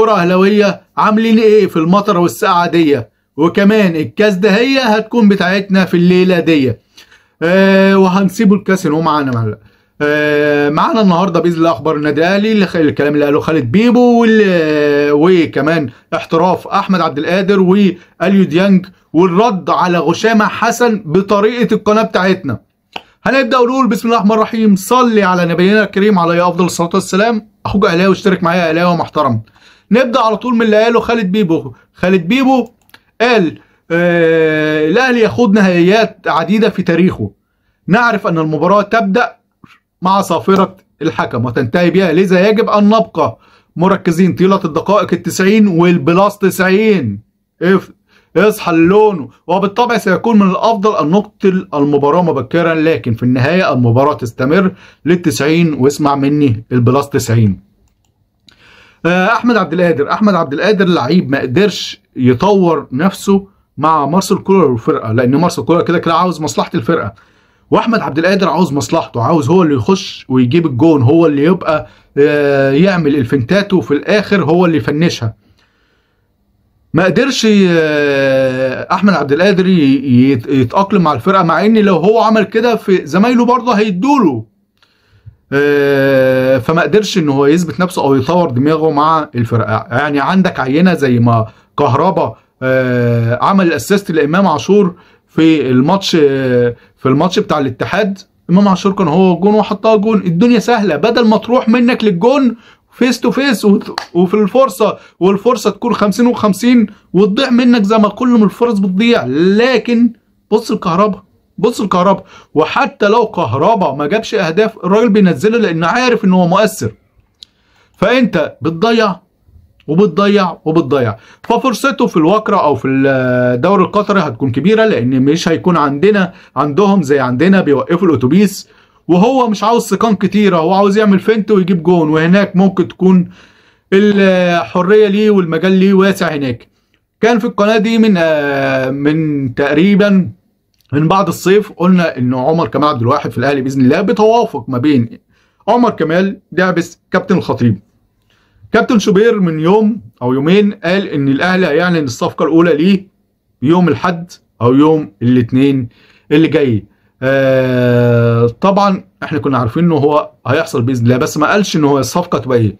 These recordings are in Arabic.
الكرة أهلاوية عاملين إيه في المطرة والسقعة دي وكمان الكاس ده هي هتكون بتاعتنا في الليلة دي آه وهنسيبوا الكاس اللي هو معانا معانا آه معانا النهارده باذن الله اخبار النادي الاهلي الكلام اللي قاله خالد بيبو آه، وكمان احتراف احمد عبد القادر واليو ديانج والرد على غشامه حسن بطريقه القناه بتاعتنا هنبدا ونقول بسم الله الرحمن الرحيم صلي على نبينا الكريم عليه افضل الصلاه والسلام اخوك اهلاوي اشترك معايا اهلاوي محترم نبدا على طول من اللي قاله خالد بيبو خالد بيبو قال آه الاهلي يخوض نهائيات عديده في تاريخه نعرف ان المباراه تبدا مع صافره الحكم وتنتهي بها لذا يجب ان نبقى مركزين طيله الدقائق ال90 والبلاس 90 اصحى لونه وبالطبع سيكون من الافضل ان نقتل المباراه مبكرا لكن في النهايه المباراه تستمر لل90 واسمع مني البلاس 90 آه، احمد عبد القادر احمد عبد القادر لعيب ما قدرش يطور نفسه مع مارسل كولر والفرقه لان مارسل كولر كده كده عاوز مصلحه الفرقه واحمد عبد القادر عاوز مصلحته عاوز هو اللي يخش ويجيب الجون هو اللي يبقى آه، يعمل الفنتات وفي الاخر هو اللي يفنشها ما قدرش آه، احمد عبد القادر يتاقلم مع الفرقه مع ان لو هو عمل كده في زمايله برضه هيدوله آه، فما قدرش ان هو يثبت نفسه او يطور دماغه مع الفرقه يعني عندك عينه زي ما كهربا آه، عمل الاسيست لامام عاشور في الماتش آه، في الماتش بتاع الاتحاد امام عاشور كان هو جون وحطها جون الدنيا سهله بدل ما تروح منك للجون فيس تو فيس وفي الفرصه والفرصه تكون 50 و50 وتضيع منك زي ما كل من الفرص بتضيع لكن بص الكهرباء بص الكهرباء وحتى لو كهرباء ما جابش اهداف الراجل بينزله لان عارف ان هو مؤثر فانت بتضيع وبتضيع وبتضيع ففرصته في الوكرة او في الدوري القطري هتكون كبيره لان مش هيكون عندنا عندهم زي عندنا بيوقفوا الاتوبيس وهو مش عاوز سكان كتيره هو عاوز يعمل فنت ويجيب جون وهناك ممكن تكون الحريه ليه والمجال ليه واسع هناك كان في القناه دي من آه، من تقريبا من بعد الصيف قلنا ان عمر كمال عبد الواحد في الاهلي باذن الله بتوافق ما بين عمر كمال دعبس كابتن الخطيب كابتن شوبير من يوم او يومين قال ان الاهلي هيعلن الصفقه الاولى ليه يوم الاحد او يوم الاثنين اللي جاي آه طبعا احنا كنا عارفين ان هو هيحصل باذن الله بس ما قالش ان هو الصفقه تبقى ايه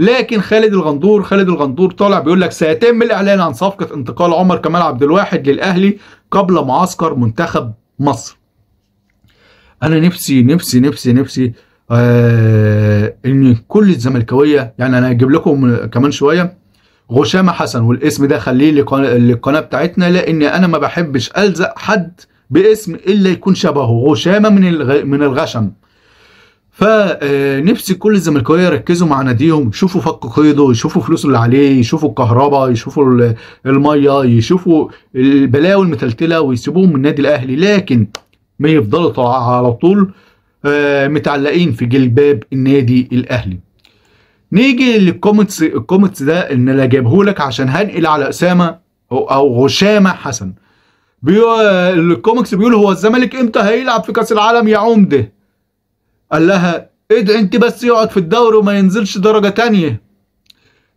لكن خالد الغندور خالد الغندور طالع بيقول لك سيتم الاعلان عن صفقه انتقال عمر كمال عبد الواحد للاهلي قبل معسكر منتخب مصر انا نفسي نفسي نفسي نفسي آه ان كل الزملكاويه يعني انا هجيب لكم كمان شويه غشامه حسن والاسم ده خليه للقناه بتاعتنا لان انا ما بحبش الزق حد باسم الا يكون شبهه غشامه من من الغشم فنفسي كل الزملكاويه يركزوا مع ناديهم يشوفوا فك قيده يشوفوا فلوسه اللي عليه يشوفوا الكهرباء يشوفوا الميه يشوفوا البلاوي المتلتله ويسيبوهم من النادي الاهلي لكن ما يفضلوا على طول آه، متعلقين في جلباب النادي الاهلي نيجي للكومنتس الكومنتس ده ان انا جايبه لك عشان هنقل على اسامه او غشامه حسن بيقول الكومكس بيقول هو الزمالك امتى هيلعب في كاس العالم يا عمده قال لها ادعي انت بس يقعد في الدوري وما ينزلش درجة تانية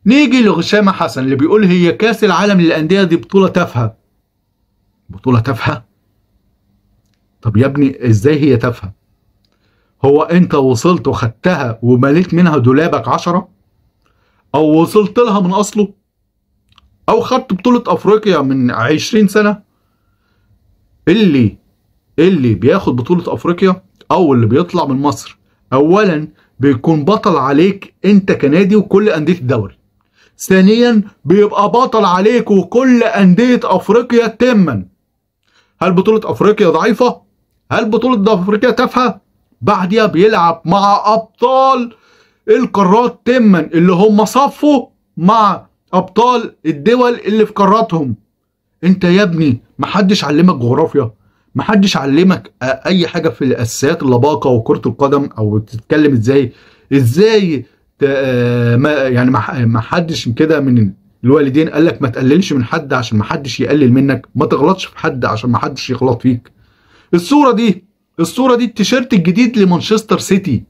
نيجي لغشامة حسن اللي بيقول هي كاس العالم للأندية دي بطولة تافهة بطولة تافهة طب يا ابني ازاي هي تافهة هو انت وصلت وخدتها ومليت منها دولابك عشرة او وصلت لها من اصله او خدت بطولة افريقيا من عشرين سنة اللي اللي بياخد بطولة افريقيا او اللي بيطلع من مصر اولا بيكون بطل عليك انت كنادي وكل انديه الدوري ثانيا بيبقى بطل عليك وكل انديه افريقيا تما هل بطوله افريقيا ضعيفه هل بطوله افريقيا تافهه بعديها بيلعب مع ابطال القارات تما اللي هم صفوا مع ابطال الدول اللي في قاراتهم انت يا ابني محدش علمك جغرافيا محدش علمك اي حاجه في الاساسيات اللباقه وكره القدم او تتكلم ازاي ازاي آه، ما يعني ما حدش كده من الوالدين قال لك ما تقللش من حد عشان ما حدش يقلل منك ما تغلطش في حد عشان ما حدش يغلط فيك الصوره دي الصوره دي التيشيرت الجديد لمانشستر سيتي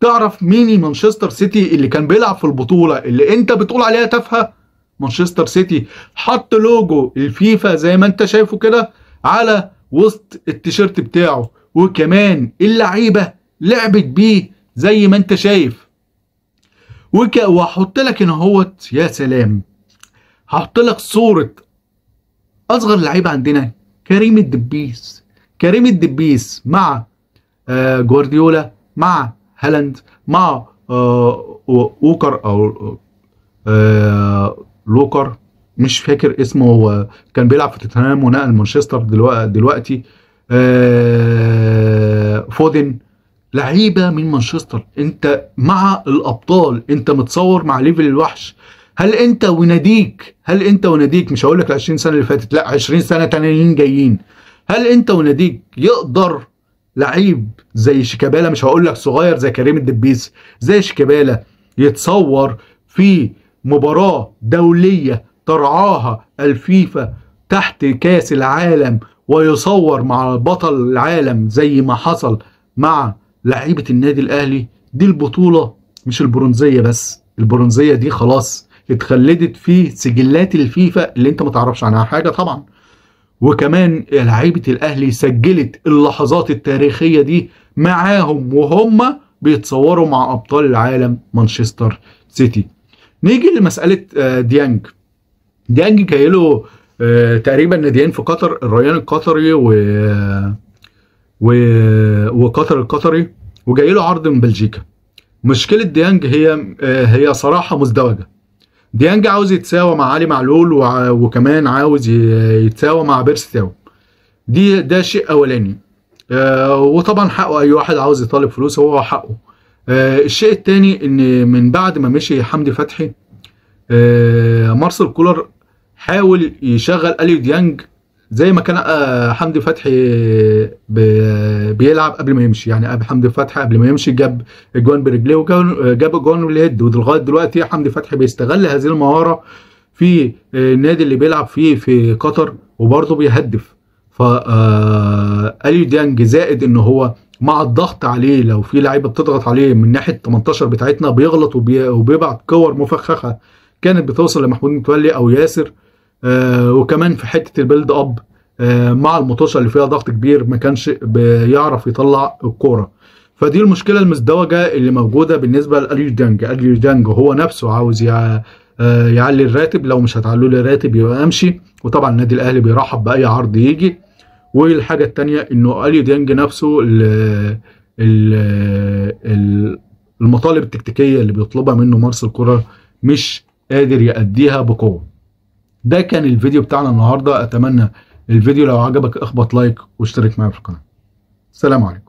تعرف مين مانشستر سيتي اللي كان بيلعب في البطوله اللي انت بتقول عليها تافهه مانشستر سيتي حط لوجو الفيفا زي ما انت شايفه كده على وسط التيشيرت بتاعه وكمان اللعيبه لعبت بيه زي ما انت شايف وك... وهحط لك هنا اهوت يا سلام هحط لك صوره اصغر لعيب عندنا كريم الدبيس كريم الدبيس مع آه جوارديولا مع هالاند مع آه ووكر او آه لوكر مش فاكر اسمه هو كان بيلعب في توتنهام ونقل مانشستر دلوقتي آه، فودن لعيبه من مانشستر انت مع الابطال انت متصور مع ليفل الوحش هل انت وناديك هل انت وناديك مش هقول لك 20 سنه اللي فاتت لا 20 سنه تانيين جايين هل انت وناديك يقدر لعيب زي شيكابالا مش هقول لك صغير زي كريم الدبيس زي شيكابالا يتصور في مباراه دوليه ترعاها الفيفا تحت كاس العالم ويصور مع بطل العالم زي ما حصل مع لعيبه النادي الاهلي دي البطوله مش البرونزيه بس البرونزيه دي خلاص اتخلدت في سجلات الفيفا اللي انت ما تعرفش عنها حاجه طبعا وكمان لعيبه الاهلي سجلت اللحظات التاريخيه دي معاهم وهم بيتصوروا مع ابطال العالم مانشستر سيتي نيجي لمساله آه، ديانج ديانج جايله آه، تقريبا ناديين في قطر الريان القطري و و وقطر القطري وجاي له عرض من بلجيكا مشكله ديانج هي آه، هي صراحه مزدوجه ديانج عاوز يتساوى مع علي معلول وكمان عاوز يتساوى مع بيرستاو تاو دي ده شيء اولاني آه، وطبعا حقه اي واحد عاوز يطالب فلوس هو حقه الشيء الثاني ان من بعد ما مشي حمدي فتحي مارسل كولر حاول يشغل اليو ديانج زي ما كان آه، حمدي فتحي بيلعب قبل ما يمشي يعني حمدي فتحي قبل ما يمشي جاب اجوان برجليه وجاب اجوان آه، بالهيد ولغايه دلوقتي حمدي فتحي بيستغل هذه المهاره في آه، النادي اللي بيلعب فيه في قطر وبرضه بيهدف ف اليو ديانج زائد ان هو مع الضغط عليه لو في لعيبه بتضغط عليه من ناحيه 18 بتاعتنا بيغلط وبيبعت كور مفخخه كانت بتوصل لمحمود متولي او ياسر آه، وكمان في حته البيلد اب آه، مع المطوشه اللي فيها ضغط كبير ما كانش بيعرف يطلع الكوره فدي المشكله المزدوجه اللي موجوده بالنسبه لاليو دانج اليو دانج هو نفسه عاوز آه، يعلي الراتب لو مش هتعلوا لي الراتب يبقى امشي وطبعا النادي الاهلي بيرحب باي عرض يجي والحاجه الثانيه انه اليو دانج نفسه ال... المطالب التكتيكيه اللي بيطلبها منه مارس الكره مش قادر يأديها بقوه ده كان الفيديو بتاعنا النهارده اتمنى الفيديو لو عجبك اخبط لايك واشترك معايا في القناه سلام عليكم